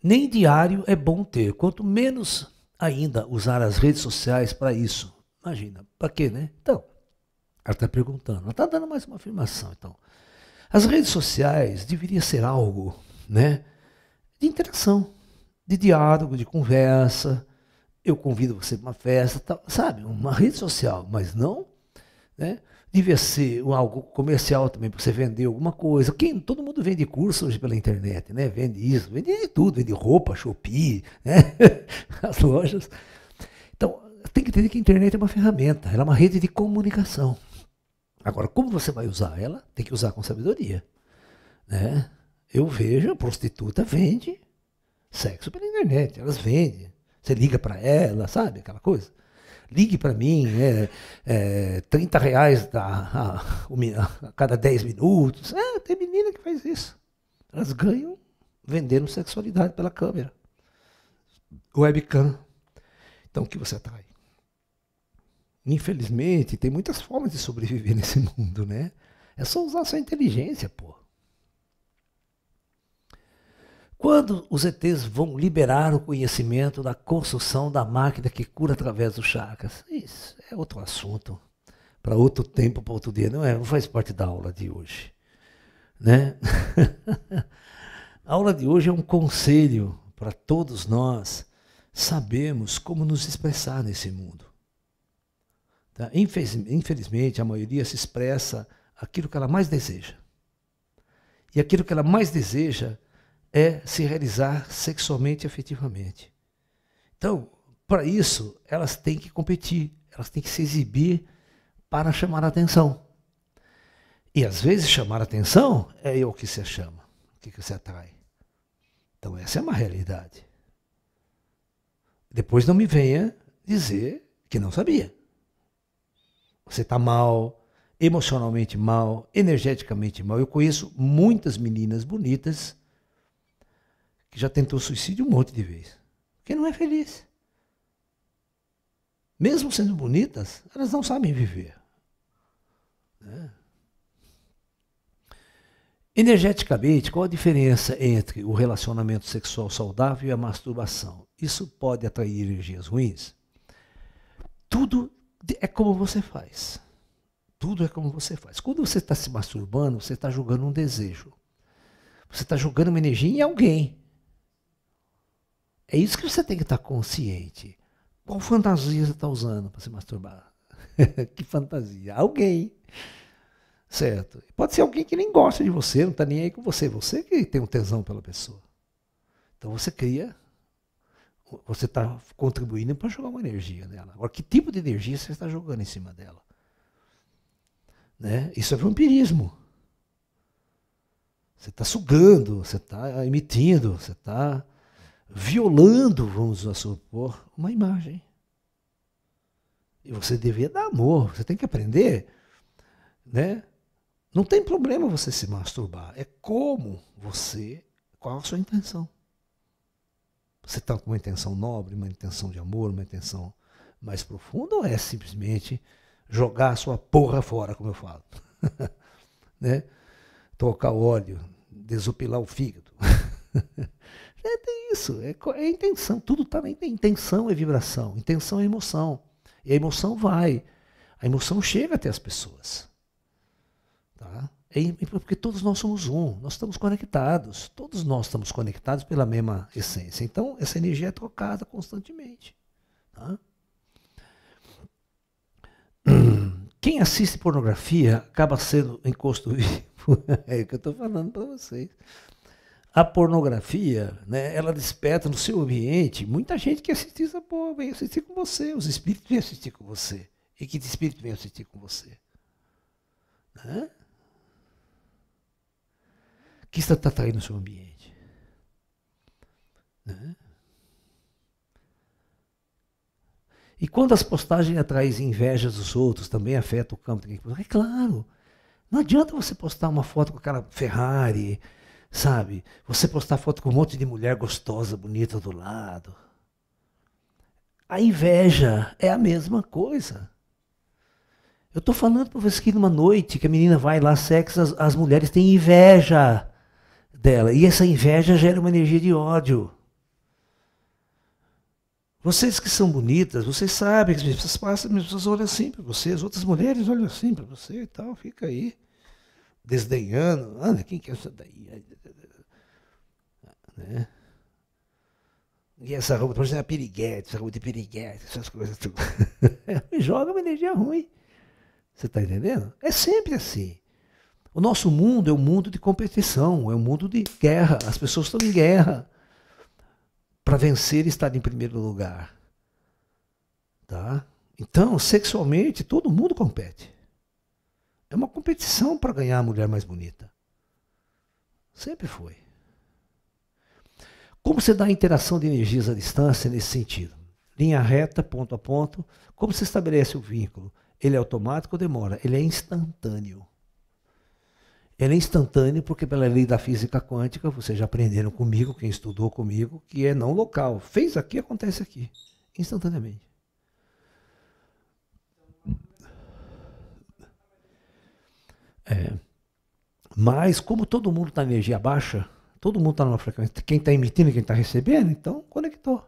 Nem diário é bom ter, quanto menos ainda usar as redes sociais para isso. Imagina, para quê, né? Então, ela está perguntando, ela está dando mais uma afirmação. Então, as redes sociais deveriam ser algo, né, de interação, de diálogo, de conversa. Eu convido você para uma festa, sabe, uma rede social, mas não, né? Devia ser algo comercial também para você vender alguma coisa. Quem todo mundo vende curso hoje pela internet, né? Vende isso, vende de tudo, vende roupa, Shopee, né? (laughs) As lojas. Então, tem que entender que a internet é uma ferramenta, ela é uma rede de comunicação. Agora, como você vai usar ela? Tem que usar com sabedoria. Né? Eu vejo, a prostituta vende sexo pela internet, elas vendem. Você liga para ela, sabe? Aquela coisa. Ligue para mim, né? é, é 30 reais da, a, a, a, cada 10 minutos. É, tem menina que faz isso. Elas ganham vendendo sexualidade pela câmera. Webcam. Então, o que você atrai? Infelizmente, tem muitas formas de sobreviver (laughs) nesse mundo, né? É só usar sua inteligência, pô. Quando os ETs vão liberar o conhecimento da construção da máquina que cura através dos chakras? Isso é outro assunto. Para outro tempo, para outro dia. Não, é, não faz parte da aula de hoje. Né? (laughs) A aula de hoje é um conselho para todos nós sabermos como nos expressar nesse mundo. Tá? Infelizmente, a maioria se expressa aquilo que ela mais deseja. E aquilo que ela mais deseja é se realizar sexualmente e afetivamente. Então, para isso, elas têm que competir, elas têm que se exibir para chamar a atenção. E às vezes chamar a atenção é o que você chama, o que você atrai. Então essa é uma realidade. Depois não me venha dizer que não sabia. Você está mal, emocionalmente mal, energeticamente mal. Eu conheço muitas meninas bonitas que já tentou suicídio um monte de vezes, porque não é feliz. Mesmo sendo bonitas, elas não sabem viver. Né? Energeticamente, qual a diferença entre o relacionamento sexual saudável e a masturbação? Isso pode atrair energias ruins? Tudo é como você faz. Tudo é como você faz. Quando você está se masturbando, você está julgando um desejo. Você está julgando uma energia em alguém. É isso que você tem que estar tá consciente. Qual fantasia você está usando para se masturbar? (laughs) que fantasia? Alguém. Certo? Pode ser alguém que nem gosta de você, não está nem aí com você. Você que tem um tesão pela pessoa. Então você cria você está contribuindo para jogar uma energia nela. Agora, que tipo de energia você está jogando em cima dela? Né? Isso é vampirismo. Você está sugando, você está emitindo, você está violando, vamos supor, uma imagem. E você deveria dar amor, você tem que aprender. Né? Não tem problema você se masturbar, é como você, qual a sua intenção. Você está com uma intenção nobre, uma intenção de amor, uma intenção mais profunda, ou é simplesmente jogar a sua porra fora, como eu falo? (laughs) né? tocar óleo, desopilar o fígado. (laughs) é, isso, é, é intenção, tudo está na intenção é vibração, intenção é emoção. E a emoção vai, a emoção chega até as pessoas. Tá? É é porque todos nós somos um, nós estamos conectados, todos nós estamos conectados pela mesma essência. Então, essa energia é trocada constantemente. Tá? (clears throat) Quem assiste pornografia acaba sendo encosto vivo. (laughs) É o que eu estou falando para vocês. A pornografia, né, ela desperta no seu ambiente muita gente que assiste essa porra, vem assistir com você, os espíritos vêm assistir com você. E que espírito vem assistir com você? Né? que está te atraindo no seu ambiente? Né? E quando as postagens atraem invejas dos outros, também afeta o campo. É claro. Não adianta você postar uma foto com aquela Ferrari, sabe? Você postar foto com um monte de mulher gostosa, bonita do lado. A inveja é a mesma coisa. Eu estou falando para vocês que numa noite que a menina vai lá, sexo, as, as mulheres têm inveja dela. E essa inveja gera uma energia de ódio. Vocês que são bonitas, vocês sabem que as pessoas passam, as pessoas olham assim para vocês, outras mulheres olham assim para você e tal, fica aí desdenhando. Olha, quem quer é essa daí? Né? E essa roupa, por exemplo, é piriguete, essa roupa de piriguete, essas coisas tudo. (laughs) Joga uma energia ruim. Você está entendendo? É sempre assim. O nosso mundo é um mundo de competição, é um mundo de guerra. As pessoas estão em guerra para vencer e estar em primeiro lugar. Tá? Então, sexualmente, todo mundo compete. É uma competição para ganhar a mulher mais bonita. Sempre foi. Como se dá a interação de energias à distância nesse sentido? Linha reta, ponto a ponto. Como se estabelece o vínculo? Ele é automático ou demora? Ele é instantâneo. Ele é instantâneo porque pela lei da física quântica, vocês já aprenderam comigo, quem estudou comigo, que é não local. Fez aqui, acontece aqui, instantaneamente. É. Mas como todo mundo está em energia baixa, todo mundo está numa frequência, quem está emitindo e quem está recebendo, então conectou.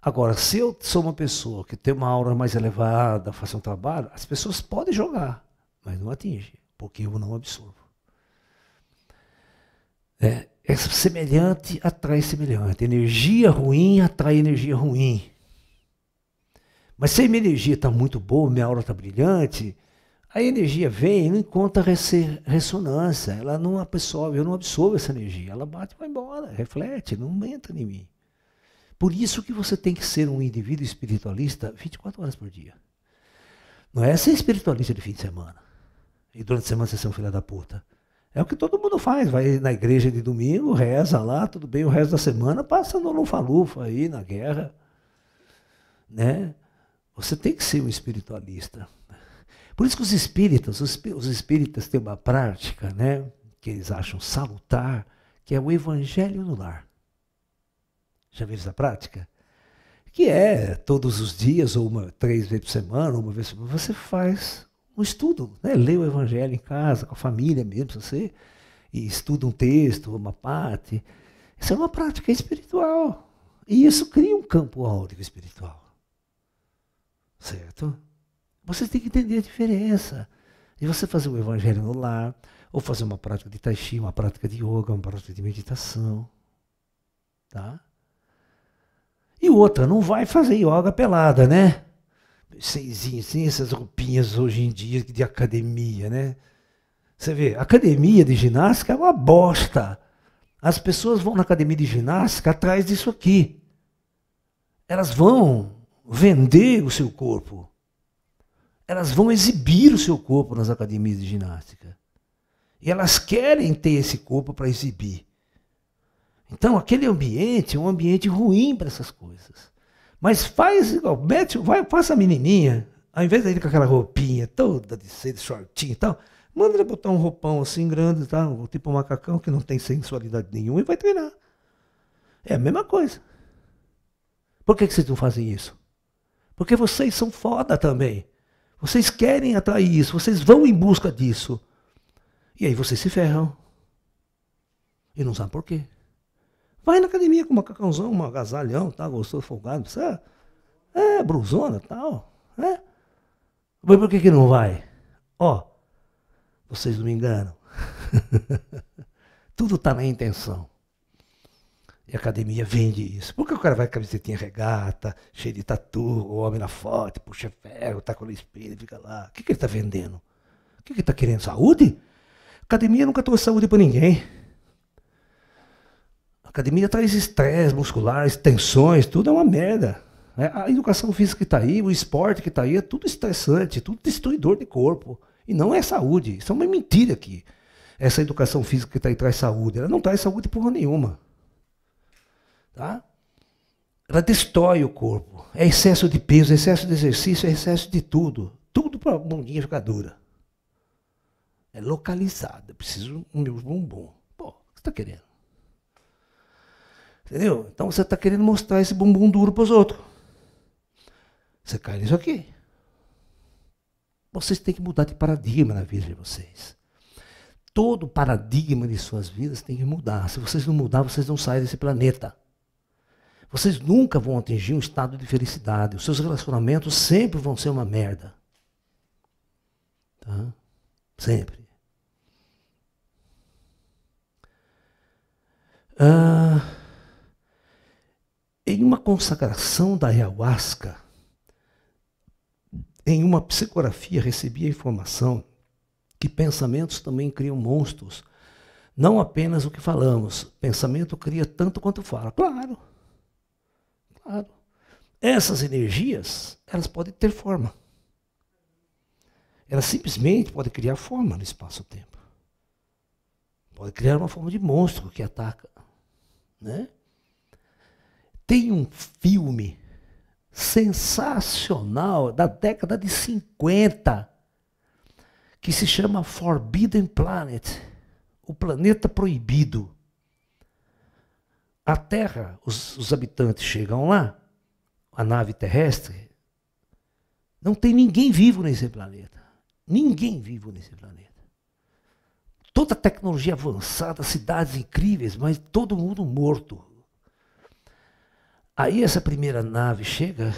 Agora, se eu sou uma pessoa que tem uma aura mais elevada, faço um trabalho, as pessoas podem jogar, mas não atinge porque eu não absorvo. É, é semelhante atrai semelhante. Energia ruim atrai energia ruim. Mas se a minha energia está muito boa, minha aura está brilhante, a energia vem e não encontra ressonância. Ela não absorve, eu não absorvo essa energia. Ela bate e vai embora, reflete, não entra em mim. Por isso que você tem que ser um indivíduo espiritualista 24 horas por dia. Não é ser espiritualista de fim de semana. E durante a semana você é um filho da puta. É o que todo mundo faz, vai na igreja de domingo, reza lá, tudo bem, o resto da semana passa no lufa-lufa aí, na guerra. Né? Você tem que ser um espiritualista. Por isso que os espíritas, os, espíritas têm uma prática, né, que eles acham salutar, que é o evangelho no lar. Já viu essa prática? Que é todos os dias, ou uma, três vezes por semana, ou uma vez por semana, você faz um estudo, né? lê o evangelho em casa, com a família mesmo, se você e estuda um texto, uma parte. Isso é uma prática espiritual. E isso cria um campo áudio espiritual. Certo? Você tem que entender a diferença. E você fazer o evangelho no lar, ou fazer uma prática de tai chi, uma prática de yoga, uma prática de meditação. Tá? E outra, não vai fazer yoga pelada, né? seisinhos, sem essas roupinhas hoje em dia de academia, né? Você vê, academia de ginástica é uma bosta. As pessoas vão na academia de ginástica atrás disso aqui. Elas vão vender o seu corpo. Elas vão exibir o seu corpo nas academias de ginástica. E elas querem ter esse corpo para exibir. Então, aquele ambiente é um ambiente ruim para essas coisas. Mas faz igual, mete, vai, faça a menininha, ao invés dele com aquela roupinha toda de seda, shortinho e tal, manda ele botar um roupão assim grande, tá? tipo um macacão que não tem sensualidade nenhuma e vai treinar. É a mesma coisa. Por que, que vocês não fazem isso? Porque vocês são foda também. Vocês querem atrair isso, vocês vão em busca disso. E aí vocês se ferram. E não sabem por quê. Vai na academia com um macacãozão, um agasalhão, tá, gostoso, folgado, precisa. É, brusona tal, né? Mas por que, que não vai? Ó, vocês não me enganam. (laughs) Tudo tá na intenção. E a academia vende isso. Por que o cara vai com camisetinha regata, cheio de tatu, o homem na foto, puxa ferro, tá com o espelho, fica lá. O que, que ele tá vendendo? O que, que ele tá querendo? Saúde? Academia nunca trouxe saúde para ninguém. Academia traz estresse muscular, tensões, tudo é uma merda. Né? A educação física que está aí, o esporte que está aí, é tudo estressante, tudo destruidor de corpo. E não é saúde. Isso é uma mentira aqui. Essa educação física que está aí traz saúde. Ela não traz saúde porra nenhuma. Tá? Ela destrói o corpo. É excesso de peso, é excesso de exercício, é excesso de tudo. Tudo para a bundinha ficar dura. É localizada. Preciso um meu bumbum. Pô, o que você está querendo? Entendeu? Então você está querendo mostrar esse bumbum duro para os outros. Você cai nisso aqui. Vocês têm que mudar de paradigma na vida de vocês. Todo paradigma de suas vidas tem que mudar. Se vocês não mudar, vocês não saem desse planeta. Vocês nunca vão atingir um estado de felicidade. Os seus relacionamentos sempre vão ser uma merda. Tá? Sempre. Ah. Em uma consagração da ayahuasca, em uma psicografia recebi a informação que pensamentos também criam monstros. Não apenas o que falamos, pensamento cria tanto quanto fala. Claro, claro. Essas energias, elas podem ter forma. Elas simplesmente podem criar forma no espaço-tempo. Pode criar uma forma de monstro que ataca. Né? Tem um filme sensacional da década de 50 que se chama Forbidden Planet, o planeta proibido. A Terra, os, os habitantes chegam lá, a nave terrestre, não tem ninguém vivo nesse planeta. Ninguém vivo nesse planeta. Toda tecnologia avançada, cidades incríveis, mas todo mundo morto. Aí essa primeira nave chega,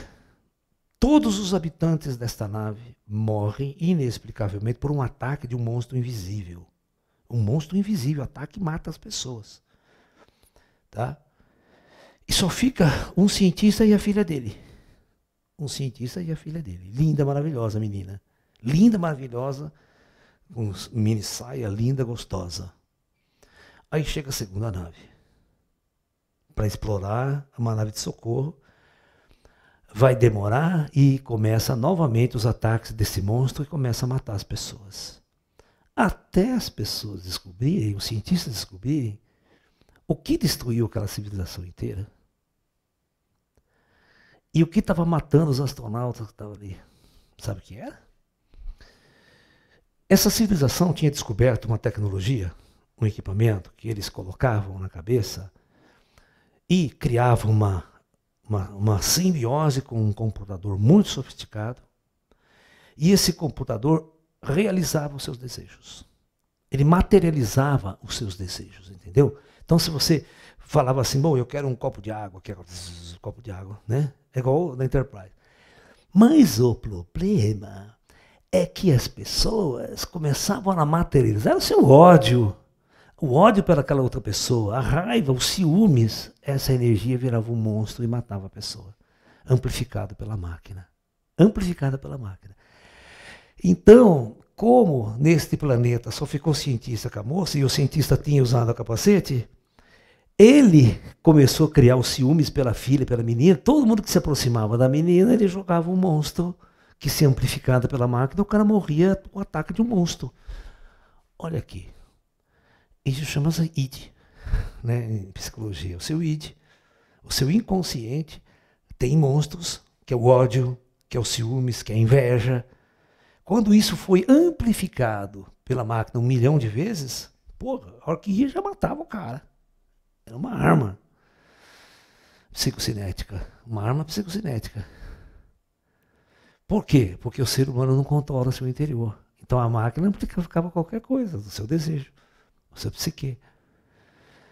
todos os habitantes desta nave morrem inexplicavelmente por um ataque de um monstro invisível. Um monstro invisível ataca e mata as pessoas. Tá? E só fica um cientista e a filha dele. Um cientista e a filha dele. Linda, maravilhosa menina. Linda, maravilhosa, com mini saia linda, gostosa. Aí chega a segunda nave para explorar uma nave de socorro. Vai demorar e começa novamente os ataques desse monstro e começa a matar as pessoas. Até as pessoas descobrirem, os cientistas descobrirem, o que destruiu aquela civilização inteira. E o que estava matando os astronautas que estavam ali? Sabe o que era? É? Essa civilização tinha descoberto uma tecnologia, um equipamento que eles colocavam na cabeça e criava uma, uma, uma simbiose com um computador muito sofisticado. E esse computador realizava os seus desejos. Ele materializava os seus desejos, entendeu? Então, se você falava assim, bom, eu quero um copo de água, quero um copo de água, né? É igual na Enterprise. Mas o problema é que as pessoas começavam a materializar o seu ódio, o ódio pelaquela outra pessoa, a raiva, os ciúmes, essa energia virava um monstro e matava a pessoa. Amplificado pela máquina. Amplificada pela máquina. Então, como neste planeta só ficou cientista com a moça e o cientista tinha usado o capacete, ele começou a criar os ciúmes pela filha, pela menina. Todo mundo que se aproximava da menina, ele jogava um monstro que, se amplificava pela máquina, o cara morria com o ataque de um monstro. Olha aqui, isso chama-se id, né, em psicologia, o seu id. O seu inconsciente tem monstros, que é o ódio, que é o ciúmes, que é a inveja. Quando isso foi amplificado pela máquina um milhão de vezes, porra, a hora que ia já matava o cara. Era uma arma psicocinética. Uma arma psicocinética. Por quê? Porque o ser humano não controla seu interior. Então a máquina amplificava qualquer coisa do seu desejo. Você precisa que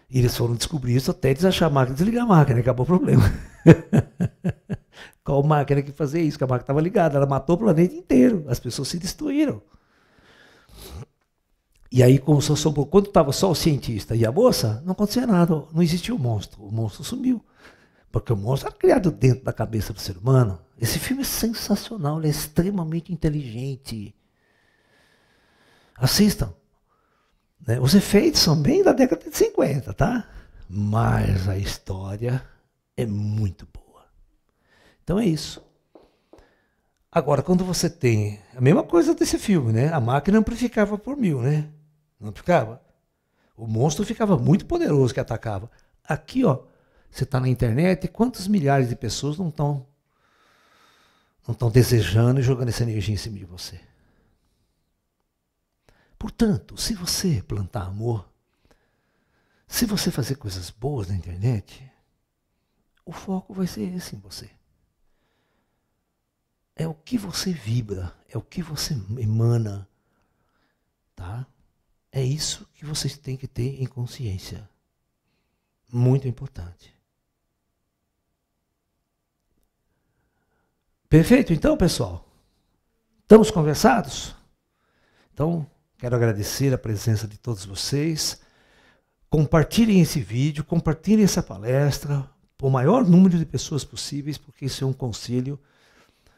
e eles foram descobrir isso até desachar a máquina, desligar a máquina, acabou o problema. (laughs) Qual máquina que fazia isso? Que a máquina estava ligada, ela matou o planeta inteiro, as pessoas se destruíram. E aí, como só sobrou, quando estava só o cientista e a moça, não acontecia nada, não existia o monstro, o monstro sumiu. Porque o monstro era criado dentro da cabeça do ser humano. Esse filme é sensacional, ele é extremamente inteligente. Assistam. Né? Os efeitos são bem da década de 50, tá? Mas a história é muito boa. Então é isso. Agora, quando você tem a mesma coisa desse filme, né? A máquina amplificava por mil, né? Não ficava? O monstro ficava muito poderoso que atacava. Aqui, ó, você está na internet, quantos milhares de pessoas não estão não estão desejando e jogando essa energia em cima de você? Portanto, se você plantar amor, se você fazer coisas boas na internet, o foco vai ser esse em você. É o que você vibra, é o que você emana, tá? É isso que vocês têm que ter em consciência. Muito importante. Perfeito, então, pessoal? Estamos conversados? Então, Quero agradecer a presença de todos vocês. Compartilhem esse vídeo, compartilhem essa palestra para o maior número de pessoas possíveis, porque isso é um conselho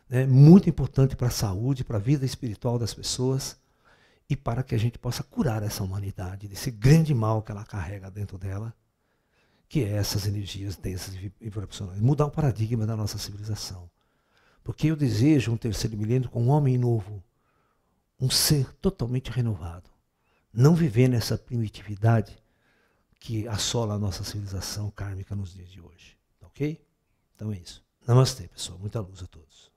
né, muito importante para a saúde, para a vida espiritual das pessoas e para que a gente possa curar essa humanidade desse grande mal que ela carrega dentro dela, que é essas energias densas e vibracionais. Mudar o paradigma da nossa civilização. Porque eu desejo um terceiro milênio com um homem novo, um ser totalmente renovado. Não viver nessa primitividade que assola a nossa civilização kármica nos dias de hoje. Tá ok? Então é isso. Namastê, pessoal. Muita luz a todos.